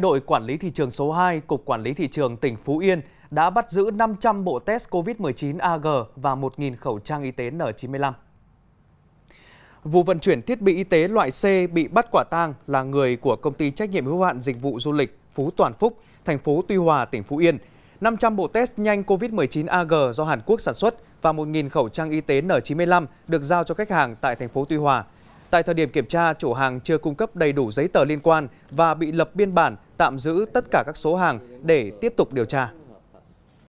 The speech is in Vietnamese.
Đội Quản lý Thị trường số 2, Cục Quản lý Thị trường tỉnh Phú Yên đã bắt giữ 500 bộ test COVID-19 AG và 1.000 khẩu trang y tế N95. Vụ vận chuyển thiết bị y tế loại C bị bắt quả tang là người của công ty trách nhiệm hữu hạn dịch vụ du lịch Phú Toàn Phúc, thành phố Tuy Hòa, tỉnh Phú Yên. 500 bộ test nhanh COVID-19 AG do Hàn Quốc sản xuất và 1.000 khẩu trang y tế N95 được giao cho khách hàng tại thành phố Tuy Hòa – Tại thời điểm kiểm tra, chủ hàng chưa cung cấp đầy đủ giấy tờ liên quan và bị lập biên bản tạm giữ tất cả các số hàng để tiếp tục điều tra.